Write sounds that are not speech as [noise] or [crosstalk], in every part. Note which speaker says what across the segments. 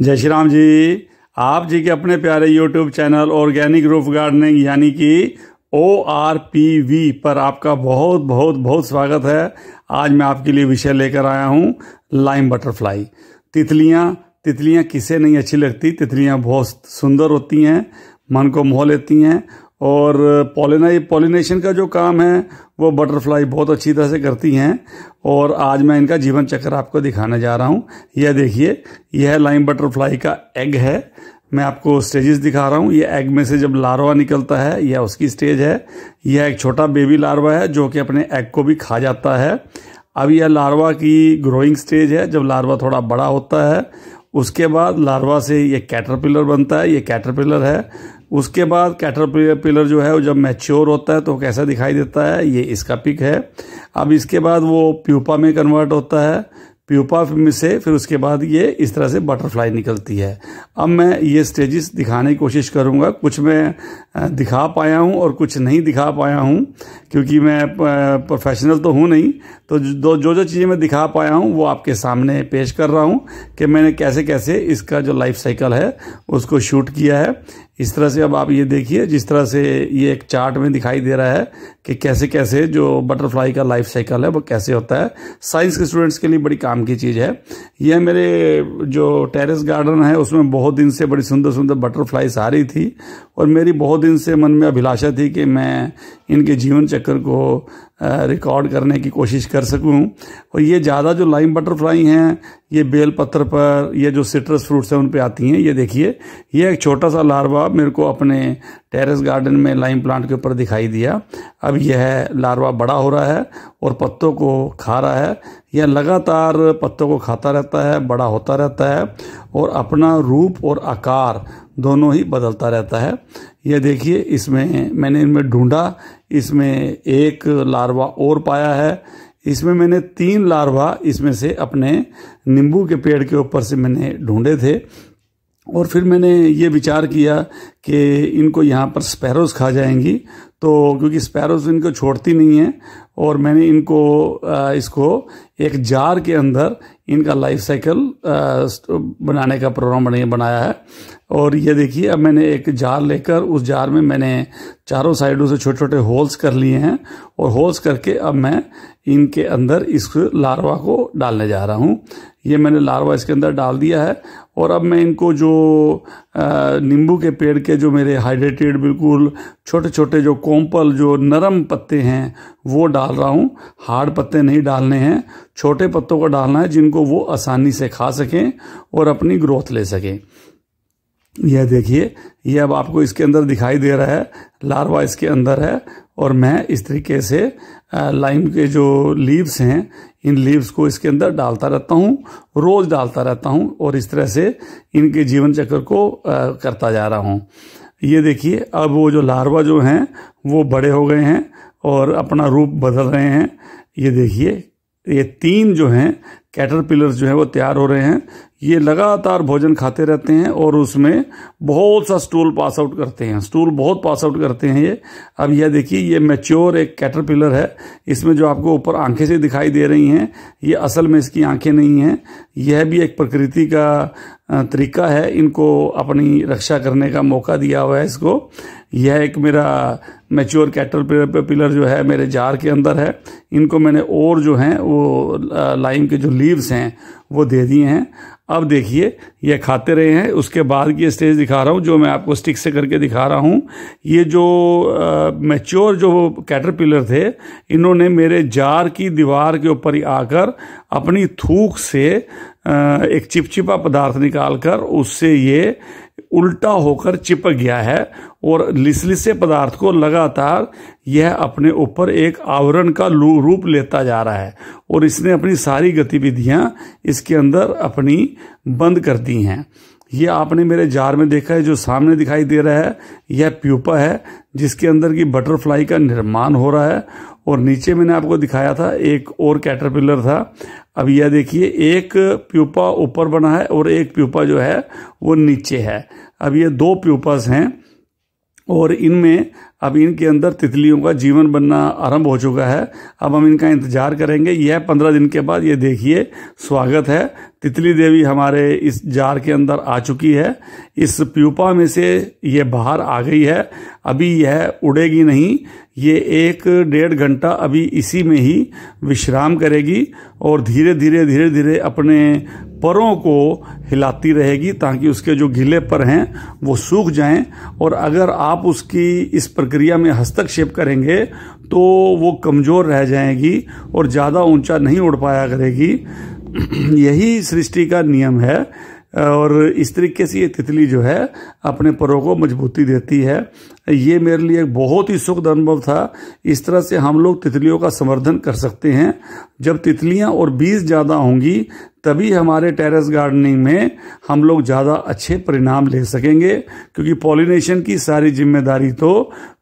Speaker 1: जय श्री राम जी आप जी के अपने प्यारे YouTube channel organic roof gardening यानी कि ओ आर पी वी पर आपका बहुत बहुत बहुत स्वागत है आज मैं आपके लिए विषय लेकर आया हूँ लाइम बटरफ्लाई तितलियाँ तितलियाँ किसे नहीं अच्छी लगती तितलियाँ बहुत सुंदर होती हैं मन को मोह लेती हैं और पॉलिनाई पॉलिनेशन का जो काम है वो बटरफ्लाई बहुत अच्छी तरह से करती हैं और आज मैं इनका जीवन चक्र आपको दिखाने जा रहा हूँ यह देखिए यह लाइम बटरफ्लाई का एग है मैं आपको स्टेजेस दिखा रहा हूँ यह एग में से जब लार्वा निकलता है यह उसकी स्टेज है यह एक छोटा बेबी लार्वा है जो कि अपने एग को भी खा जाता है अब यह लार्वा की ग्रोइंग स्टेज है जब लार्वा थोड़ा बड़ा होता है उसके बाद लार्वा से ये कैटरपिलर बनता है ये कैटरपिलर है उसके बाद कैटरपिलर जो है वो जब मैच्योर होता है तो कैसा दिखाई देता है ये इसका पिक है अब इसके बाद वो प्यूपा में कन्वर्ट होता है प्यूपा में से फिर उसके बाद ये इस तरह से बटरफ्लाई निकलती है अब मैं ये स्टेजेस दिखाने की कोशिश करूँगा कुछ मैं दिखा पाया हूँ और कुछ नहीं दिखा पाया हूँ क्योंकि मैं प्रोफेशनल तो हूँ नहीं तो जो जो, जो चीज़ें मैं दिखा पाया हूँ वो आपके सामने पेश कर रहा हूँ कि मैंने कैसे कैसे इसका जो लाइफ साइकिल है उसको शूट किया है इस तरह से अब आप ये देखिए जिस तरह से ये एक चार्ट में दिखाई दे रहा है कि कैसे कैसे जो बटरफ्लाई का लाइफ साइकिल है वो कैसे होता है साइंस के स्टूडेंट्स के लिए बड़ी काम की चीज़ है यह मेरे जो टेरेस गार्डन है उसमें बहुत दिन से बड़ी सुंदर सुंदर बटरफ्लाइज आ रही थी और मेरी बहुत दिन से मन में अभिलाषा थी कि मैं इनके जीवन चक्र को रिकॉर्ड करने की कोशिश कर सकूं और ये ज़्यादा जो लाइम बटरफ्लाई हैं ये बेल पत्थर पर ये जो सिट्रस फ्रूट्स हैं उन पे आती हैं ये देखिए ये एक छोटा सा लार्वा मेरे को अपने टेरेस गार्डन में लाइम प्लांट के ऊपर दिखाई दिया अब यह लार्वा बड़ा हो रहा है और पत्तों को खा रहा है यह लगातार पत्तों को खाता रहता है बड़ा होता रहता है और अपना रूप और आकार दोनों ही बदलता रहता है यह देखिए इसमें मैंने इनमें ढूंढा इसमें एक लार्वा और पाया है इसमें मैंने तीन लार्वा इसमें से अपने नींबू के पेड़ के ऊपर से मैंने ढूंढे थे और फिर मैंने ये विचार किया कि इनको यहाँ पर स्पैरोज़ खा जाएंगी तो क्योंकि स्पैरोज़ इनको छोड़ती नहीं है और मैंने इनको इसको एक जार के अंदर इनका लाइफ साइकिल बनाने का प्रोग्राम बनाया है और ये देखिए अब मैंने एक जार लेकर उस जार में मैंने चारों साइडों से छोटे छोटे होल्स कर लिए हैं और होल्स करके अब मैं इनके अंदर इस लार्वा को डालने जा रहा हूँ ये मैंने लार्वा इसके अंदर डाल दिया है और अब मैं इनको जो नींबू के पेड़ के जो मेरे हाइड्रेटेड बिल्कुल छोटे छोटे जो कोम्पल जो नरम पत्ते हैं वो डाल रहा हूँ हार्ड पत्ते नहीं डालने हैं छोटे पत्तों को डालना है जिनको वो आसानी से खा सकें और अपनी ग्रोथ ले सकें यह देखिए यह अब आपको इसके अंदर दिखाई दे रहा है लार्वा इसके अंदर है और मैं इस तरीके से लाइम के जो लीव्स हैं इन लीव्स को इसके अंदर डालता रहता हूँ रोज़ डालता रहता हूँ और इस तरह से इनके जीवन चक्र को करता जा रहा हूँ ये देखिए अब वो जो लार्वा जो हैं वो बड़े हो गए हैं और अपना रूप बदल रहे हैं ये देखिए ये तीन जो हैं कैटरपिलर्स जो है वो तैयार हो रहे हैं ये लगातार भोजन खाते रहते हैं और उसमें बहुत सा स्टूल पास आउट करते हैं स्टूल बहुत पास आउट करते हैं ये अब यह देखिए ये मेच्योर एक कैटरपिलर है इसमें जो आपको ऊपर आंखें से दिखाई दे रही हैं ये असल में इसकी आंखें नहीं हैं यह भी एक प्रकृति का तरीका है इनको अपनी रक्षा करने का मौका दिया हुआ है इसको यह एक मेरा मेच्योर कैटल पिलर जो है मेरे जार के अंदर है इनको मैंने और जो हैं वो लाइम के जो लीव्स हैं वो दे दिए हैं अब देखिए ये खाते रहे हैं उसके बाद की स्टेज दिखा रहा हूँ जो मैं आपको स्टिक से करके दिखा रहा हूँ ये जो मेच्योर जो कैटरपिलर थे इन्होंने मेरे जार की दीवार के ऊपर ही आकर अपनी थूक से आ, एक चिपचिपा पदार्थ निकाल कर उससे ये उल्टा होकर चिपक गया है और लिसलिसे पदार्थ को लगातार यह अपने ऊपर एक आवरण का रूप लेता जा रहा है और इसने अपनी सारी गतिविधियां इसके अंदर अपनी बंद कर दी हैं यह आपने मेरे जार में देखा है जो सामने दिखाई दे रहा है यह प्यूपा है जिसके अंदर की बटरफ्लाई का निर्माण हो रहा है और नीचे मैंने आपको दिखाया था एक और कैटरपिलर था अब यह देखिए एक प्यूपा ऊपर बना है और एक प्यूपा जो है वो नीचे है अब ये दो प्यूपास हैं और इनमें अब इनके अंदर तितलियों का जीवन बनना आरंभ हो चुका है अब हम इनका इंतजार करेंगे यह पंद्रह दिन के बाद ये देखिए स्वागत है तितली देवी हमारे इस जार के अंदर आ चुकी है इस प्यूपा में से ये बाहर आ गई है अभी यह उड़ेगी नहीं ये एक डेढ़ घंटा अभी इसी में ही विश्राम करेगी और धीरे धीरे धीरे धीरे अपने परों को हिलाती रहेगी ताकि उसके जो गीले पर हैं वो सूख जाएं और अगर आप उसकी इस प्रकार प्रक्रिया में हस्तक्षेप करेंगे तो वो कमज़ोर रह जाएगी और ज़्यादा ऊंचा नहीं उड़ पाया करेगी [clears throat] यही सृष्टि का नियम है और इस तरीके से ये तितली जो है अपने परों को मजबूती देती है ये मेरे लिए एक बहुत ही सुखद अनुभव था इस तरह से हम लोग तितलियों का समर्थन कर सकते हैं जब तितलियां और बीज ज़्यादा होंगी तभी हमारे टेरेस गार्डनिंग में हम लोग ज़्यादा अच्छे परिणाम ले सकेंगे क्योंकि पॉलिनेशन की सारी जिम्मेदारी तो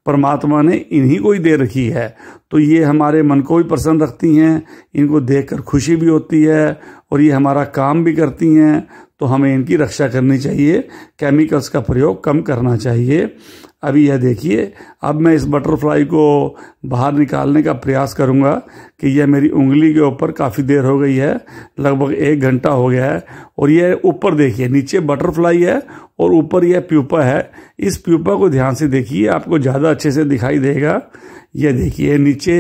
Speaker 1: परमात्मा ने इन्हीं को ही दे रखी है तो ये हमारे मन को भी प्रसन्न रखती हैं इनको देखकर खुशी भी होती है और ये हमारा काम भी करती हैं तो हमें इनकी रक्षा करनी चाहिए केमिकल्स का प्रयोग कम करना चाहिए अभी यह देखिए अब मैं इस बटरफ्लाई को बाहर निकालने का प्रयास करूँगा कि यह मेरी उंगली के ऊपर काफ़ी देर हो गई है लगभग एक घंटा हो गया है और यह ऊपर देखिए नीचे बटरफ्लाई है और ऊपर यह प्यूपा है इस प्यूपा को ध्यान से देखिए आपको ज़्यादा अच्छे से दिखाई देगा यह देखिए नीचे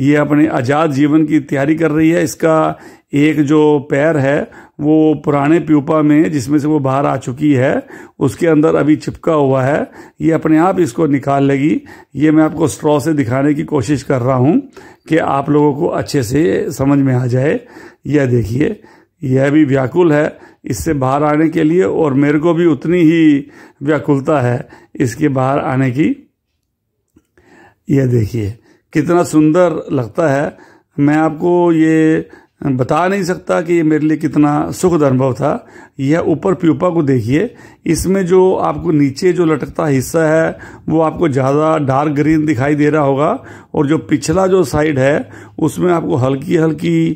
Speaker 1: ये अपने आज़ाद जीवन की तैयारी कर रही है इसका एक जो पैर है वो पुराने प्यूपा में जिसमें से वो बाहर आ चुकी है उसके अंदर अभी चिपका हुआ है ये अपने आप इसको निकाल लेगी ये मैं आपको स्ट्रॉ से दिखाने की कोशिश कर रहा हूँ कि आप लोगों को अच्छे से समझ में आ जाए यह देखिए यह भी व्याकुल है इससे बाहर आने के लिए और मेरे को भी उतनी ही व्याकुलता है इसके बाहर आने की यह देखिए कितना सुंदर लगता है मैं आपको ये बता नहीं सकता कि ये मेरे लिए कितना सुखद अनुभव था यह ऊपर प्यूपा को देखिए इसमें जो आपको नीचे जो लटकता हिस्सा है वो आपको ज़्यादा डार्क ग्रीन दिखाई दे रहा होगा और जो पिछला जो साइड है उसमें आपको हल्की हल्की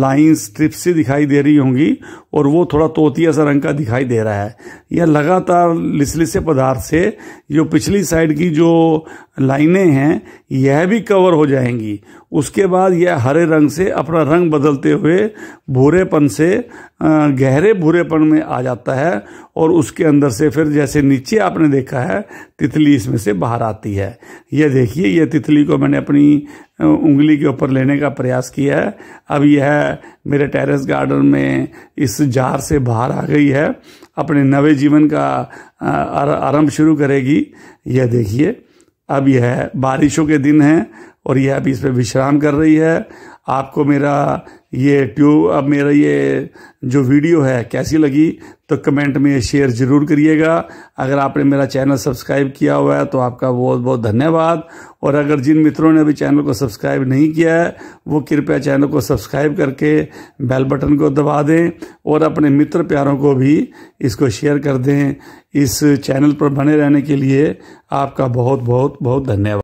Speaker 1: लाइन स्ट्रिप्स से दिखाई दे रही होंगी और वो थोड़ा तोतिया सा रंग का दिखाई दे रहा है यह लगातार लिसलिसे पदार्थ से जो पिछली साइड की जो लाइनें हैं यह भी कवर हो जाएंगी उसके बाद यह हरे रंग से अपना रंग बदलते हुए भूरेपन से गहरे भूरेपन में आ जाता है और उसके अंदर से फिर जैसे नीचे आपने देखा है तितली इसमें से बाहर आती है यह देखिए यह तितली को मैंने अपनी उंगली के ऊपर लेने का प्रयास किया है अब यह मेरे टेरेस गार्डन में इस जार से बाहर आ गई है अपने नवे जीवन का आरंभ शुरू करेगी यह देखिए अब यह बारिशों के दिन हैं और यह अभी इस पर विश्राम कर रही है आपको मेरा ये ट्यूब अब मेरा ये जो वीडियो है कैसी लगी तो कमेंट में शेयर ज़रूर करिएगा अगर आपने मेरा चैनल सब्सक्राइब किया हुआ है तो आपका बहुत बहुत धन्यवाद और अगर जिन मित्रों ने अभी चैनल को सब्सक्राइब नहीं किया है वो कृपया चैनल को सब्सक्राइब करके बेल बटन को दबा दें और अपने मित्र प्यारों को भी इसको शेयर कर दें इस चैनल पर बने रहने के लिए आपका बहुत बहुत बहुत धन्यवाद